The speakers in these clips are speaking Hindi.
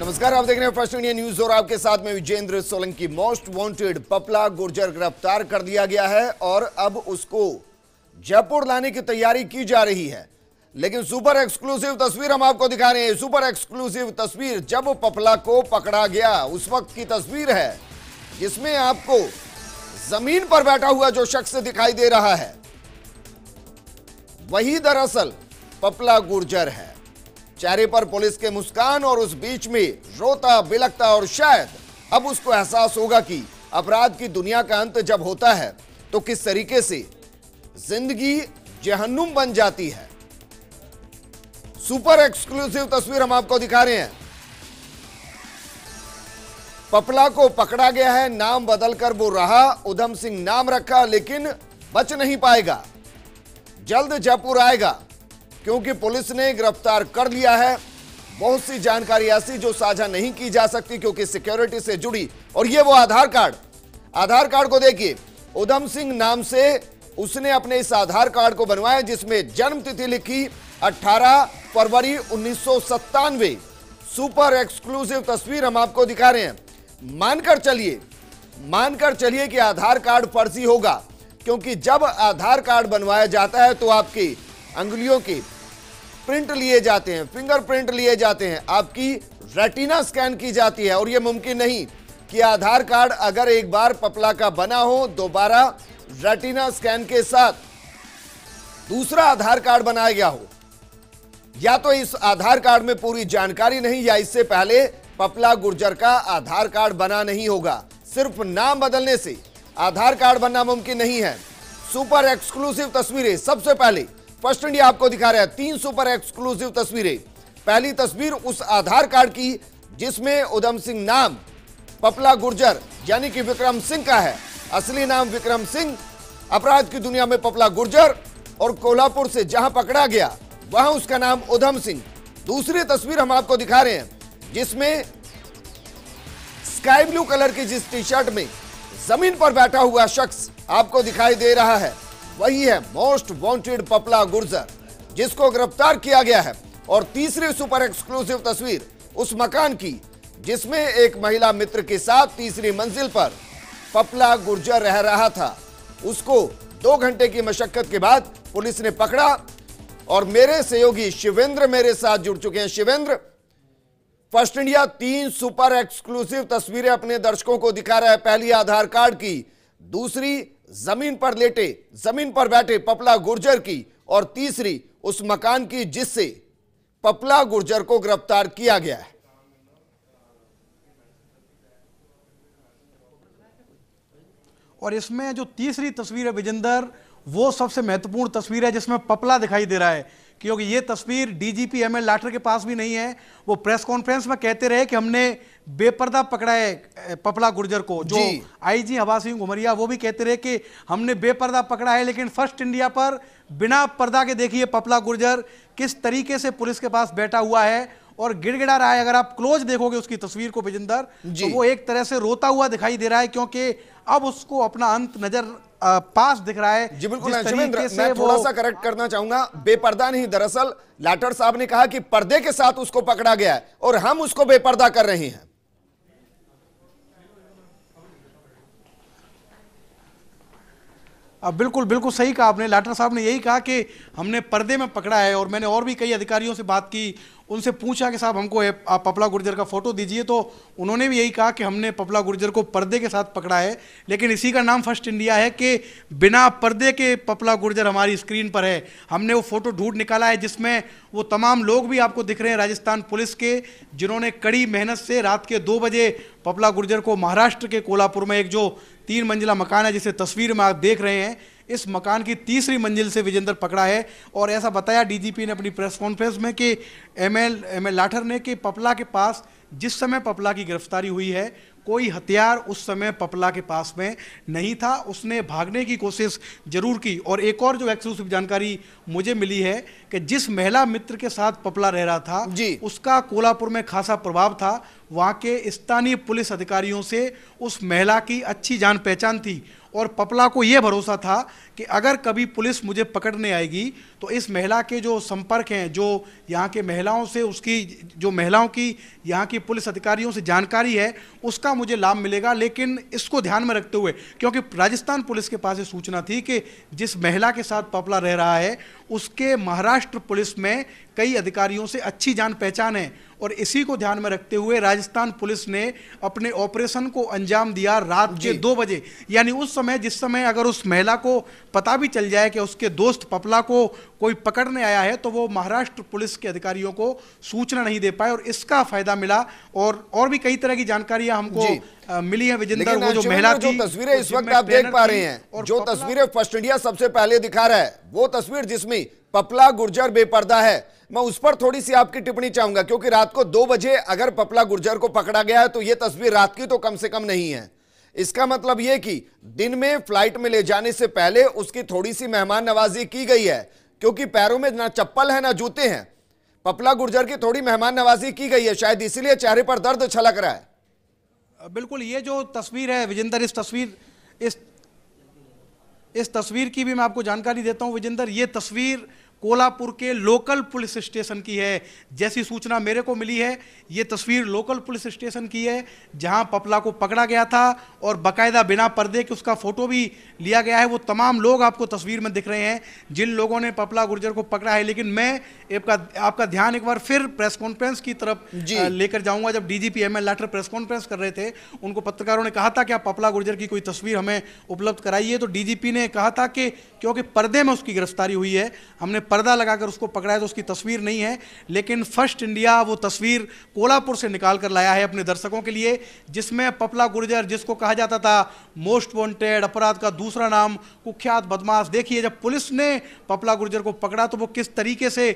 नमस्कार आप देख रहे हैं फर्स्ट इंडिया न्यूज और आपके साथ में विजेंद्र सोलंकी मोस्ट वांटेड पपला गुर्जर गिरफ्तार कर दिया गया है और अब उसको जयपुर लाने की तैयारी की जा रही है लेकिन सुपर एक्सक्लूसिव तस्वीर हम आपको दिखा रहे हैं सुपर एक्सक्लूसिव तस्वीर जब पपला को पकड़ा गया उस वक्त की तस्वीर है जिसमें आपको जमीन पर बैठा हुआ जो शख्स दिखाई दे रहा है वही दरअसल पपला गुर्जर है चेहरे पर पुलिस के मुस्कान और उस बीच में रोता बिलकता और शायद अब उसको एहसास होगा कि अपराध की दुनिया का अंत जब होता है तो किस तरीके से जिंदगी जहन्नुम बन जाती है सुपर एक्सक्लूसिव तस्वीर हम आपको दिखा रहे हैं पपला को पकड़ा गया है नाम बदलकर वो रहा उधम सिंह नाम रखा लेकिन बच नहीं पाएगा जल्द जयपुर आएगा क्योंकि पुलिस ने गिरफ्तार कर लिया है बहुत सी जानकारी ऐसी जो साझा नहीं की जा सकती क्योंकि सिक्योरिटी से जुड़ी और ये वो आधार कार्ड आधार कार्ड को देखिए उधम सिंह नाम से उसने अपने इस आधार कार्ड को बनवाया जिसमें जन्म तिथि लिखी 18 फरवरी उन्नीस सुपर एक्सक्लूसिव तस्वीर हम आपको दिखा रहे हैं मानकर चलिए मानकर चलिए कि आधार कार्ड फर्जी होगा क्योंकि जब आधार कार्ड बनवाया जाता है तो आपकी अंगुलियों के प्रिंट लिए जाते हैं फिंगरप्रिंट लिए जाते हैं आपकी रेटिना स्कैन की जाती है और यह मुमकिन नहीं कि आधार कार्ड अगर एक बार पपला का बना हो दोबारा रेटिना स्कैन के साथ दूसरा आधार कार्ड बनाया गया हो या तो इस आधार कार्ड में पूरी जानकारी नहीं या इससे पहले पपला गुर्जर का आधार कार्ड बना नहीं होगा सिर्फ नाम बदलने से आधार कार्ड बनना मुमकिन नहीं है सुपर एक्सक्लूसिव तस्वीरें सबसे पहले फर्स्ट इंडिया आपको दिखा रहा है तीन सुपर एक्सक्लूसिव तस्वीरें पहली तस्वीर उस आधार कार्ड की जिसमें उधम सिंह नाम पपला गुर्जर यानी कि विक्रम सिंह का है असली नाम विक्रम सिंह अपराध की दुनिया में पपला गुर्जर और कोल्हापुर से जहां पकड़ा गया वहां उसका नाम उधम सिंह दूसरी तस्वीर हम आपको दिखा रहे हैं जिसमें स्काई ब्लू कलर की जिस टी शर्ट में जमीन पर बैठा हुआ शख्स आपको दिखाई दे रहा है वही है मोस्ट वांटेड पपला गुर्जर जिसको गिरफ्तार किया गया है और तीसरी सुपर एक्सक्लूसिव तस्वीर उस मकान की जिसमें एक महिला मित्र के साथ तीसरी मंजिल पर पपला गुर्जर रह रहा था उसको दो घंटे की मशक्कत के बाद पुलिस ने पकड़ा और मेरे सहयोगी शिवेंद्र मेरे साथ जुड़ चुके हैं शिवेंद्र फर्स्ट इंडिया तीन सुपर एक्सक्लूसिव तस्वीरें अपने दर्शकों को दिखा रहा है पहली आधार कार्ड की दूसरी जमीन पर लेटे जमीन पर बैठे पपला गुर्जर की और तीसरी उस मकान की जिससे पपला गुर्जर को गिरफ्तार किया गया है और इसमें जो तीसरी तस्वीर है विजेंदर वो सबसे महत्वपूर्ण तस्वीर है जिसमें पपला दिखाई दे रहा है क्योंकि ये तस्वीर डीजीपी एमएल लाठर के पास भी नहीं है वो प्रेस कॉन्फ्रेंस में कहते रहे कि हमने बेपर्दा पकड़ा है पपला गुर्जर को जो आईजी हवा सिंह घुमरिया वो भी कहते रहे कि हमने बेपर्दा पकड़ा है लेकिन फर्स्ट इंडिया पर बिना पर्दा के देखिए पपला गुर्जर किस तरीके से पुलिस के पास बैठा हुआ है और गिड़गिड़ा रहा है अगर आप क्लोज देखोगे उसकी तस्वीर को बिजिंदर तो वो एक तरह से रोता हुआ दिखाई दे रहा है क्योंकि अब उसको अपना अंत नजर पास दिख रहा है जी बिल्कुल मैं थोड़ा सा करेक्ट करना चाहूंगा बेपर्दा नहीं दरअसल लाटर साहब ने कहा कि पर्दे के साथ उसको पकड़ा गया है और हम उसको बेपर्दा कर रहे हैं अब बिल्कुल बिल्कुल सही कहा आपने लाटर साहब ने यही कहा कि हमने पर्दे में पकड़ा है और मैंने और भी कई अधिकारियों से बात की उनसे पूछा कि साहब हमको आप पपला गुर्जर का फ़ोटो दीजिए तो उन्होंने भी यही कहा कि हमने पपला गुर्जर को पर्दे के साथ पकड़ा है लेकिन इसी का नाम फर्स्ट इंडिया है कि बिना पर्दे के पपला गुर्जर हमारी स्क्रीन पर है हमने वो फ़ोटो ढूंढ निकाला है जिसमें वो तमाम लोग भी आपको दिख रहे हैं राजस्थान पुलिस के जिन्होंने कड़ी मेहनत से रात के दो बजे पपला गुर्जर को महाराष्ट्र के कोल्हापुर में एक जो तीन मंजिला मकान है जिसे तस्वीर में आप देख रहे हैं इस मकान की तीसरी मंजिल से विजेंद्र पकड़ा है और ऐसा बताया डीजीपी ने अपनी प्रेस कॉन्फ्रेंस में कि एमएल एमएल लाठर ने कि पपला के पास जिस समय पपला की गिरफ्तारी हुई है कोई हथियार उस समय पपला के पास में नहीं था उसने भागने की कोशिश जरूर की और एक और जो एक्सक्लूसिव जानकारी मुझे मिली है कि जिस महिला मित्र के साथ पपला रह रहा था जी। उसका कोलापुर में खासा प्रभाव था वहाँ के स्थानीय पुलिस अधिकारियों से उस महिला की अच्छी जान पहचान थी और पपला को ये भरोसा था कि अगर कभी पुलिस मुझे पकड़ने आएगी तो इस महिला के जो संपर्क हैं जो यहाँ के महिलाओं से उसकी जो महिलाओं की यहाँ की पुलिस अधिकारियों से जानकारी है उसका मुझे लाभ मिलेगा लेकिन इसको ध्यान में रखते हुए क्योंकि राजस्थान पुलिस के पास ये सूचना थी कि जिस महिला के साथ पपला रह रहा है उसके महाराष्ट्र पुलिस में कई अधिकारियों से अच्छी जान पहचान है और इसी को ध्यान में रखते हुए राजस्थान पुलिस ने अपने ऑपरेशन को अंजाम दिया रात के दो बजे यानी उस समय जिस समय अगर उस महिला को पता भी चल जाए कि उसके दोस्त पपला को कोई पकड़ने आया है तो वो महाराष्ट्र पुलिस के अधिकारियों को सूचना नहीं दे पाए और इसका फायदा मिला और और भी कई तरह की जानकारियां हमको मिली है विजेंद्र वो जो महिला जो तस्वीरें इस वक्त आप देख पा रहे हैं और जो तस्वीरें फर्स्ट इंडिया सबसे पहले दिखा रहा है वो तस्वीर जिसमें पपला गुर्जर बेपर्दा है मैं उस पर थोड़ी सी आपकी टिप्पणी चाहूंगा क्योंकि रात को दो बजे अगर पपला गुर्जर को पकड़ा गया है तो यह तस्वीर रात की तो कम से कम नहीं है इसका मतलब यह कि दिन में फ्लाइट में ले जाने से पहले उसकी थोड़ी सी मेहमान नवाजी की गई है क्योंकि पैरों में ना चप्पल है ना जूते हैं पपला गुर्जर की थोड़ी मेहमान नवाजी की गई है शायद इसीलिए चेहरे पर दर्द छलक रहा है बिल्कुल ये जो तस्वीर है विजेंदर इस तस्वीर इस इस तस्वीर की भी मैं आपको जानकारी देता हूँ विजेंदर ये तस्वीर कोल्हापुर के लोकल पुलिस स्टेशन की है जैसी सूचना मेरे को मिली है ये तस्वीर लोकल पुलिस स्टेशन की है जहां पपला को पकड़ा गया था और बकायदा बिना पर्दे के उसका फ़ोटो भी लिया गया है वो तमाम लोग आपको तस्वीर में दिख रहे हैं जिन लोगों ने पपला गुर्जर को पकड़ा है लेकिन मैं आपका आपका ध्यान एक बार फिर प्रेस कॉन्फ्रेंस की तरफ लेकर जाऊँगा जब D G P Lathar press conference कर रहे थे उनको पत्रकारों ने कहा था कि आप पपला गुर्जर की कोई तस्वीर हमें उपलब्ध कराइए तो डीजीपी ने कहा था कि क्योंकि पर्दे में उसकी गिरफ्तारी हुई है हमने पर्दा लगाकर उसको पकड़ा है तो उसकी तस्वीर नहीं है लेकिन फर्स्ट इंडिया वो तस्वीर कोलापुर से निकाल कर लाया है अपने दर्शकों के लिए जिसमें पपला गुर्जर जिसको कहा जाता था मोस्ट वांटेड अपराध का दूसरा नाम कुख्यात बदमाश देखिए जब पुलिस ने पपला गुर्जर को पकड़ा तो वो किस तरीके से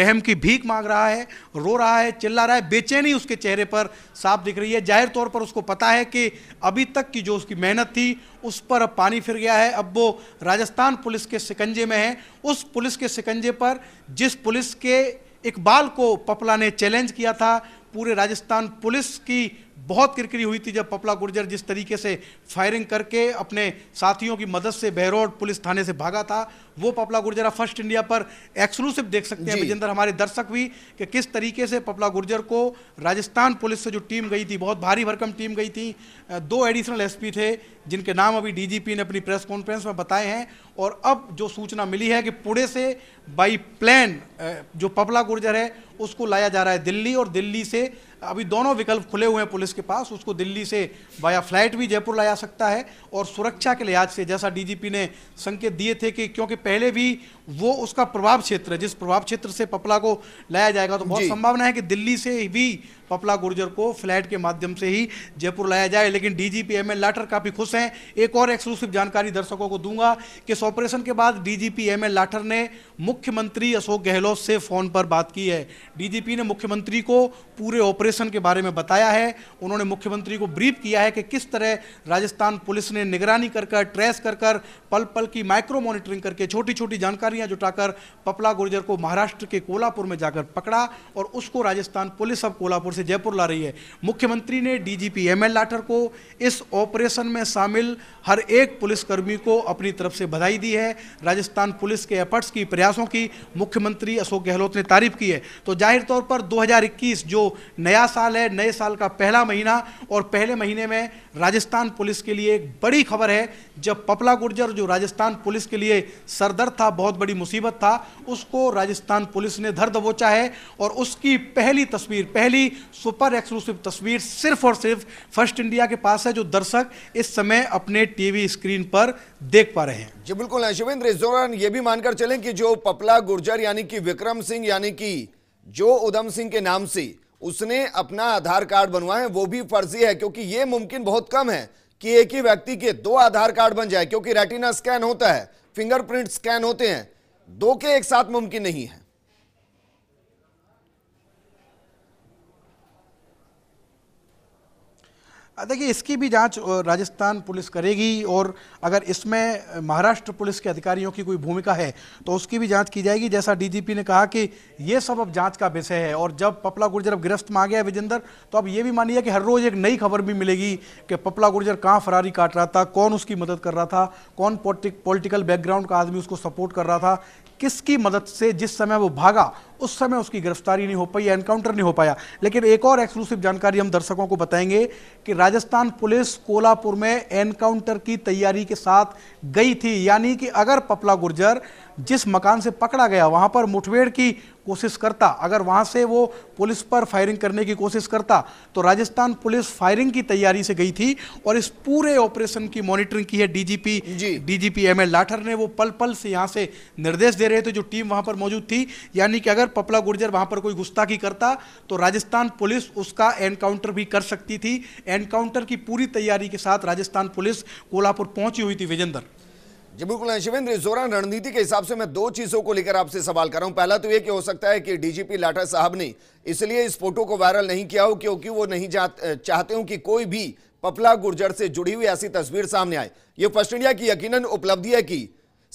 रहम की भीख मांग रहा है रो रहा है चिल्ला रहा है बेचैनी उसके चेहरे पर साफ दिख रही है जाहिर तौर पर उसको पता है कि अभी तक की जो उसकी मेहनत थी उस पर अब पानी फिर गया है अब वो राजस्थान पुलिस के सिकंजे में है उस पुलिस के सिकंजे पर जिस पुलिस के इकबाल को पपला ने चैलेंज किया था पूरे राजस्थान पुलिस की बहुत किरकिरी हुई थी जब पपला गुर्जर जिस तरीके से फायरिंग करके अपने साथियों की मदद से बहरोड पुलिस थाने से भागा था वो पपला गुर्जर आप फर्स्ट इंडिया पर एक्सक्लूसिव देख सकते हैं विजेंद्र हमारे दर्शक भी कि किस तरीके से पपला गुर्जर को राजस्थान पुलिस से जो टीम गई थी बहुत भारी भरकम टीम गई थी दो एडिशनल एसपी थे जिनके नाम अभी डीजीपी ने अपनी प्रेस कॉन्फ्रेंस में बताए हैं और अब जो सूचना मिली है कि पुणे से बाई प्लान जो पपला गुर्जर है उसको लाया जा रहा है दिल्ली और दिल्ली से अभी दोनों विकल्प खुले हुए हैं पुलिस के पास उसको दिल्ली से बाया फ्लाइट भी जयपुर लाया सकता है और सुरक्षा के लिहाज से जैसा डीजीपी ने संकेत दिए थे कि क्योंकि पहले भी वो उसका प्रभाव क्षेत्र है जिस प्रभाव क्षेत्र से पपला को लाया जाएगा तो बहुत संभावना है कि दिल्ली से भी पपला गुर्जर को फ्लैट के माध्यम से ही जयपुर लाया जाए लेकिन डीजीपी एम एल लाठर काफ़ी खुश हैं एक और एक्सक्लूसिव जानकारी दर्शकों को दूंगा कि इस ऑपरेशन के बाद डीजीपी एम एल लाठर ने मुख्यमंत्री अशोक गहलोत से फ़ोन पर बात की है डीजीपी ने मुख्यमंत्री को पूरे ऑपरेशन के बारे में बताया है उन्होंने मुख्यमंत्री को ब्रीफ किया है कि किस तरह राजस्थान पुलिस ने निगरानी कर कर ट्रेस कर कर पल पल की माइक्रो मॉनिटरिंग करके छोटी छोटी जानकारियां जुटाकर पपला गुर्जर को महाराष्ट्र के कोल्हापुर में जाकर पकड़ा और उसको राजस्थान पुलिस अब कोल्हापुर से से जयपुर ला रही है मुख्यमंत्री ने डीजीपी एम लाठर को इस ऑपरेशन में शामिल हर एक पुलिसकर्मी को अपनी तरफ से बधाई दी है राजस्थान पुलिस के एफर्ट्स की प्रयासों की मुख्यमंत्री अशोक गहलोत ने तारीफ की है तो जाहिर तौर पर 2021 जो नया साल है नए साल का पहला महीना और पहले महीने में राजस्थान पुलिस के लिए एक बड़ी खबर है जब पपला गुर्जर जो राजस्थान पुलिस के लिए सरदर्द था बहुत बड़ी मुसीबत था उसको राजस्थान पुलिस ने धर दबोचा है और उसकी पहली तस्वीर पहली सुपर एक्सक्लूसिव तस्वीर सिर्फ और सिर्फ फर्स्ट इंडिया के पास है जो दर्शक इस समय अपने टीवी स्क्रीन पर देख पा रहे हैं जी बिल्कुल शिवेंद्र इस दौरान ये भी मानकर चले कि जो पपला गुर्जर यानी कि विक्रम सिंह यानी कि जो उधम सिंह के नाम से उसने अपना आधार कार्ड बनवाए वो भी फर्जी है क्योंकि ये मुमकिन बहुत कम है कि एक ही व्यक्ति के दो आधार कार्ड बन जाए क्योंकि रेटिना स्कैन होता है फिंगरप्रिंट स्कैन होते हैं दो के एक साथ मुमकिन नहीं है देखिए इसकी भी जांच राजस्थान पुलिस करेगी और अगर इसमें महाराष्ट्र पुलिस के अधिकारियों की कोई भूमिका है तो उसकी भी जांच की जाएगी जैसा डीजीपी ने कहा कि ये सब अब जांच का विषय है और जब पपला गुर्जर अब गिरफ्त में आ गया विजेंद्र तो अब ये भी मानिए कि हर रोज़ एक नई खबर भी मिलेगी कि पपला गुर्जर कहाँ फरारी काट रहा था कौन उसकी मदद कर रहा था कौन पोलिटिकल बैकग्राउंड का आदमी उसको सपोर्ट कर रहा था किसकी मदद से जिस समय वो भागा उस समय उसकी गिरफ्तारी नहीं हो पाई एनकाउंटर नहीं हो पाया लेकिन एक और एक्सक्लूसिव जानकारी हम दर्शकों को बताएंगे कि राजस्थान पुलिस कोलापुर में एनकाउंटर की तैयारी के साथ गई थी यानी कि अगर पपला गुर्जर जिस मकान से पकड़ा गया वहां पर मुठभेड़ की कोशिश करता अगर वहाँ से वो पुलिस पर फायरिंग करने की कोशिश करता तो राजस्थान पुलिस फायरिंग की तैयारी से गई थी और इस पूरे ऑपरेशन की मॉनिटरिंग की है DGP DGP M L Lathar ने वो पल पल से यहाँ से निर्देश दे रहे थे जो टीम वहाँ पर मौजूद थी यानी कि अगर पपला गुर्जर वहाँ पर कोई गुस्ताखी करता तो राजस्थान पुलिस उसका एनकाउंटर भी कर सकती थी एनकाउंटर की पूरी तैयारी के साथ राजस्थान पुलिस कोल्हापुर पहुंची हुई थी विजेंद्र जी बिल्कुल शिवेंद्र इस दौरान रणनीति के हिसाब से मैं दो चीजों को लेकर आपसे सवाल कर रहा हूं पहला तो यह कि हो सकता है कि डीजीपी लाठा साहब ने इसलिए इस फोटो को वायरल नहीं किया हो क्योंकि वो नहीं चाहते हो कि कोई भी पपला गुर्जर से जुड़ी हुई ऐसी तस्वीर सामने आए ये फर्स्ट इंडिया की यकीनन उपलब्धि है कि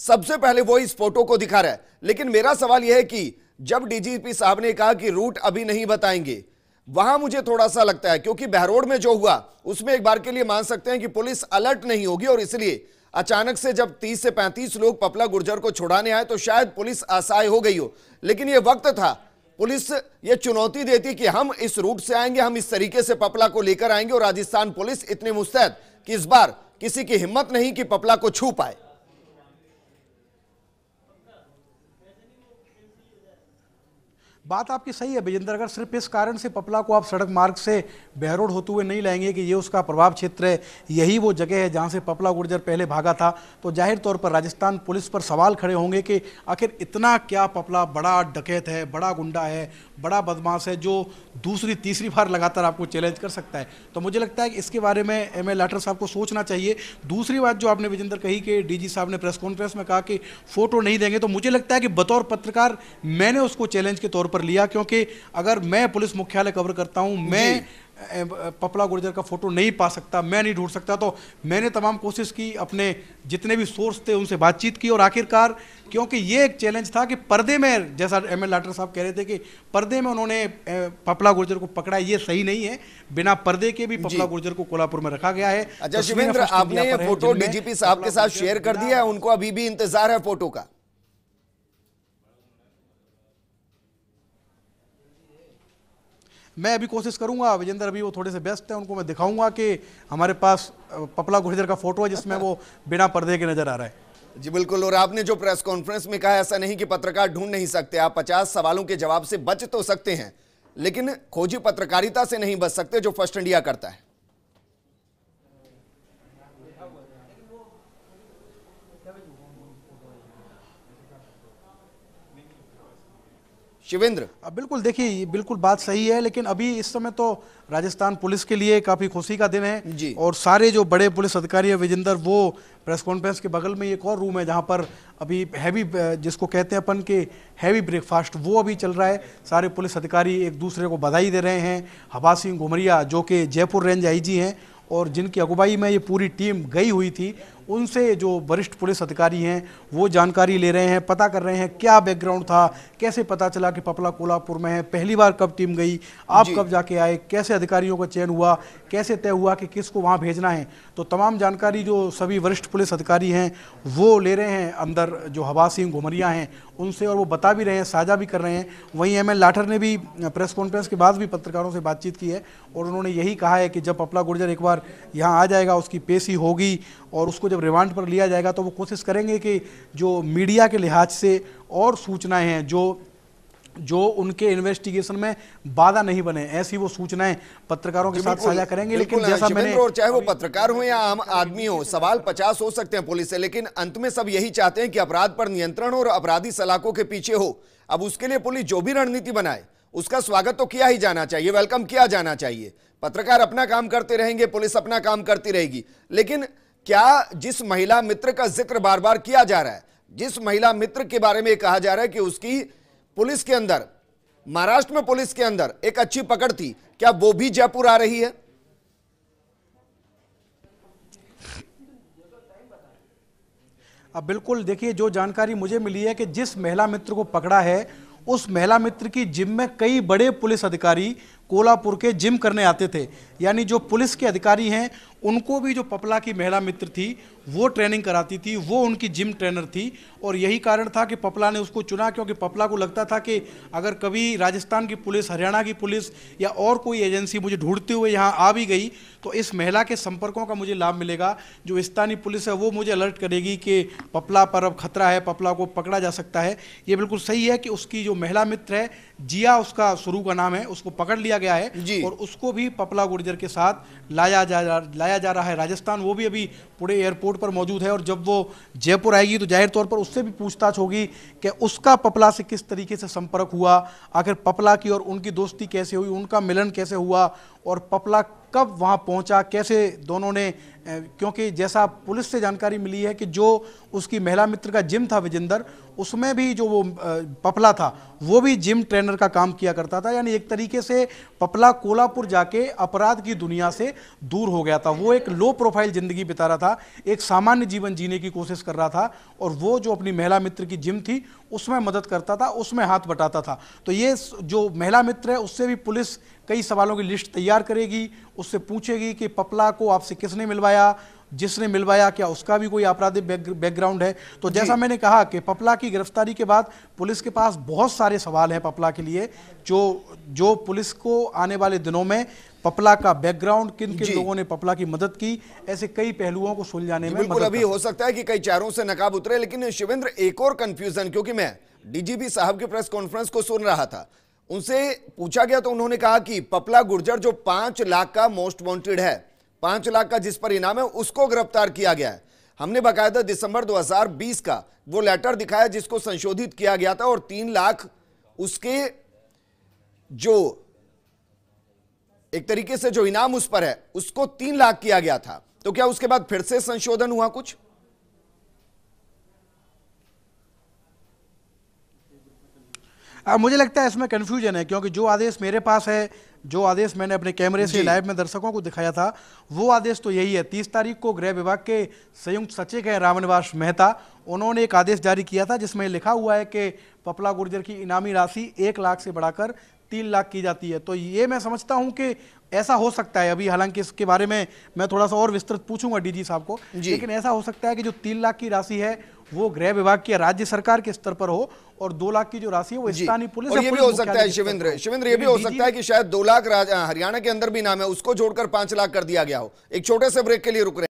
सबसे पहले वो इस फोटो को दिखा रहा है लेकिन मेरा सवाल यह है कि जब डीजीपी साहब ने कहा कि रूट अभी नहीं बताएंगे वहां मुझे थोड़ा सा लगता है क्योंकि बहरोड में जो हुआ उसमें एक बार के लिए मान सकते हैं कि पुलिस अलर्ट नहीं होगी और इसलिए अचानक से जब 30 से 35 लोग पपला गुर्जर को छुड़ाने आए तो शायद पुलिस असहाय हो गई हो लेकिन यह वक्त था पुलिस ये चुनौती देती कि हम इस रूट से आएंगे हम इस तरीके से पपला को लेकर आएंगे और राजस्थान पुलिस इतनी मुस्तैद कि इस बार किसी की हिम्मत नहीं कि पपला को छू पाए बात आपकी सही है विजेंद्र अगर सिर्फ इस कारण से पपला को आप सड़क मार्ग से बहरोड होते हुए नहीं लाएंगे कि ये उसका प्रभाव क्षेत्र है यही वो जगह है जहाँ से पपला गुर्जर पहले भागा था तो जाहिर तौर पर राजस्थान पुलिस पर सवाल खड़े होंगे कि आखिर इतना क्या पपला बड़ा डकैत है बड़ा गुंडा है बड़ा बदमाश है जो दूसरी तीसरी बार लगातार आपको चैलेंज कर सकता है तो मुझे लगता है कि इसके बारे में एम एल लाठर साहब को सोचना चाहिए दूसरी बात जो आपने विजेंद्र कही कि डीजी साहब ने प्रेस कॉन्फ्रेंस में कहा कि फोटो नहीं देंगे तो मुझे लगता है कि बतौर पत्रकार मैंने उसको चैलेंज के तौर पर लिया क्योंकि अगर मैं पुलिस मुख्यालय कवर करता हूँ मैं पपला गुर्जर का फ़ोटो नहीं पा सकता मैं नहीं ढूंढ सकता तो मैंने तमाम कोशिश की अपने जितने भी सोर्स थे उनसे बातचीत की और आखिरकार क्योंकि ये एक चैलेंज था कि पर्दे में जैसा एम एल लाटर साहब कह रहे थे कि पर्दे में उन्होंने पपला गुर्जर को पकड़ा ये सही नहीं है बिना पर्दे के भी पपला गुर्जर को कोलापुर में रखा गया है अच्छा शिवेंद्र आपने फोटो डीजीपी साहब के साथ शेयर कर दिया है उनको अभी भी इंतजार है फोटो का मैं अभी कोशिश करूंगा विजेंद्र अभी वो थोड़े से बेस्ट हैं उनको मैं दिखाऊंगा कि हमारे पास पपला गुर्जर का फोटो है जिसमें वो बिना पर्दे के नजर आ रहा है जी बिल्कुल और आपने जो प्रेस कॉन्फ्रेंस में कहा ऐसा नहीं कि पत्रकार ढूंढ नहीं सकते आप पचास सवालों के जवाब से बच तो सकते हैं लेकिन खोजी पत्रकारिता से नहीं बच सकते जो फर्स्ट इंडिया करता है शिवेंद्र बिल्कुल देखिए बिल्कुल बात सही है लेकिन अभी इस समय तो राजस्थान पुलिस के लिए काफ़ी खुशी का दिन है जी और सारे जो बड़े पुलिस अधिकारी हैं विजेंद्र वो प्रेस कॉन्फ्रेंस के बगल में एक और रूम है जहाँ पर अभी हैवी जिसको कहते हैं अपन के हैवी ब्रेकफास्ट वो अभी चल रहा है सारे पुलिस अधिकारी एक दूसरे को बधाई दे रहे हैं हवा सिंह घुमरिया जो कि जयपुर रेंज आई हैं और जिनकी अगुवाई में ये पूरी टीम गई हुई थी उनसे जो वरिष्ठ पुलिस अधिकारी हैं वो जानकारी ले रहे हैं पता कर रहे हैं क्या बैकग्राउंड था कैसे पता चला कि पपला कोल्हापुर में है पहली बार कब टीम गई आप कब जाके आए कैसे अधिकारियों का चयन हुआ कैसे तय हुआ कि किसको वहाँ भेजना है तो तमाम जानकारी जो सभी वरिष्ठ पुलिस अधिकारी हैं वो ले रहे हैं अंदर जो हवा सिंह घुमरिया हैं उनसे और वो बता भी रहे हैं साझा भी कर रहे हैं वहीं एम लाठर ने भी प्रेस कॉन्फ्रेंस के बाद भी पत्रकारों से बातचीत की है और उन्होंने यही कहा है कि जब पपला गुर्जर एक बार यहाँ आ जाएगा उसकी पेशी होगी और उसको जब रिमांड पर लिया जाएगा तो वो कोशिश करेंगे कि जो मीडिया के लिहाज से और सूचनाएं हैं जो जो उनके इन्वेस्टिगेशन में बाधा नहीं बने ऐसी वो सूचनाएं पत्रकारों के साथ साझा करेंगे लेकिन जैसा मैंने और चाहे वो पत्रकार हो या आम आदमी हो सवाल पचास हो सकते हैं पुलिस से लेकिन अंत में सब यही चाहते हैं कि अपराध पर नियंत्रण हो और अपराधी सलाखों के पीछे हो अब उसके लिए पुलिस जो भी रणनीति बनाए उसका स्वागत तो किया ही जाना चाहिए वेलकम किया जाना चाहिए पत्रकार अपना काम करते रहेंगे पुलिस अपना काम करती रहेगी लेकिन क्या जिस महिला मित्र का जिक्र बार बार किया जा रहा है जिस महिला मित्र के बारे में कहा जा रहा है कि उसकी पुलिस के अंदर महाराष्ट्र में पुलिस के अंदर एक अच्छी पकड़ थी क्या वो भी जयपुर आ रही है अब बिल्कुल देखिए जो जानकारी मुझे मिली है कि जिस महिला मित्र को पकड़ा है उस महिला मित्र की जिम में कई बड़े पुलिस अधिकारी कोलापुर के जिम करने आते थे यानी जो पुलिस के अधिकारी हैं उनको भी जो पपला की महिला मित्र थी वो ट्रेनिंग कराती थी वो उनकी जिम ट्रेनर थी और यही कारण था कि पपला ने उसको चुना क्योंकि पपला को लगता था कि अगर कभी राजस्थान की पुलिस हरियाणा की पुलिस या और कोई एजेंसी मुझे ढूंढते हुए यहाँ आ भी गई तो इस महिला के संपर्कों का मुझे लाभ मिलेगा जो स्थानीय पुलिस है वो मुझे अलर्ट करेगी कि पपला पर अब खतरा है पपला को पकड़ा जा सकता है ये बिल्कुल सही है कि उसकी जो महिला मित्र है जिया उसका शुरू का नाम है उसको पकड़ लिया गया है और उसको भी पपला गुर्जर के साथ लाया जा, जा लाया जा रहा है राजस्थान वो भी अभी पुणे एयरपोर्ट पर मौजूद है और जब वो जयपुर आएगी तो जाहिर तौर पर उससे भी पूछताछ होगी कि उसका पपला से किस तरीके से संपर्क हुआ आखिर पपला की और उनकी दोस्ती कैसे हुई उनका मिलन कैसे हुआ और पपला कब वहाँ पहुँचा कैसे दोनों ने क्योंकि जैसा पुलिस से जानकारी मिली है कि जो उसकी महिला मित्र का जिम था विजेंदर उसमें भी जो वो पपला था वो भी जिम ट्रेनर का काम किया करता था यानी एक तरीके से पपला कोलापुर जाके अपराध की दुनिया से दूर हो गया था वो एक लो प्रोफाइल ज़िंदगी बिता रहा था एक सामान्य जीवन जीने की कोशिश कर रहा था और वो जो अपनी महिला मित्र की जिम थी उसमें मदद करता था उसमें हाथ बटाता था तो ये जो महिला मित्र है उससे भी पुलिस कई सवालों की लिस्ट तैयार करेगी उससे पूछेगी कि पपला को आपसे किसने मिलवाया जिसने मिलवाया क्या उसका भी कोई आपराधिक बैकग्राउंड है तो जैसा मैंने कहा कि पपला की गिरफ्तारी के बाद पुलिस के पास बहुत सारे सवाल हैं पपला के लिए जो जो पुलिस को आने वाले दिनों में पपला का बैकग्राउंड किन किन लोगों ने पपला की मदद की ऐसे कई पहलुओं को सुलझाने में बिल्कुल अभी हो सकता है कि कई चेहरों से नकाब उतरे लेकिन शिवेंद्र एक और कंफ्यूजन क्योंकि मैं डीजीपी साहब की प्रेस कॉन्फ्रेंस को सुन रहा था उनसे पूछा गया तो उन्होंने कहा कि पपला गुर्जर जो पांच लाख का मोस्ट वॉन्टेड है पांच लाख का जिस पर इनाम है उसको गिरफ्तार किया गया है हमने बाकायदा दिसंबर 2020 का वो लेटर दिखाया जिसको संशोधित किया गया था और तीन लाख उसके जो एक तरीके से जो इनाम उस पर है उसको तीन लाख किया गया था तो क्या उसके बाद फिर से संशोधन हुआ कुछ आ, मुझे लगता है इसमें कंफ्यूजन है क्योंकि जो आदेश मेरे पास है जो आदेश मैंने अपने कैमरे से लाइव में दर्शकों को दिखाया था वो आदेश तो यही है तीस तारीख को गृह विभाग के संयुक्त सचिव हैं रामनिवास मेहता उन्होंने एक आदेश जारी किया था जिसमें लिखा हुआ है कि पपला गुर्जर की इनामी राशि एक लाख से बढ़ाकर तीन लाख की जाती है तो ये मैं समझता हूँ कि ऐसा हो सकता है अभी हालांकि इसके बारे में मैं थोड़ा सा और विस्तृत पूछूंगा डीजी साहब को लेकिन ऐसा हो सकता है कि जो तीन लाख की राशि है वो गृह विभाग की राज्य सरकार के स्तर पर हो और दो लाख की जो राशि है वो स्थानीय पुलिस और ये भी हो सकता है शिवेंद्र शिवेंद्र ये भी हो सकता है कि शायद दो लाख हरियाणा के अंदर भी नाम है उसको जोड़कर पांच लाख कर दिया गया हो एक छोटे से ब्रेक के लिए रुक रहे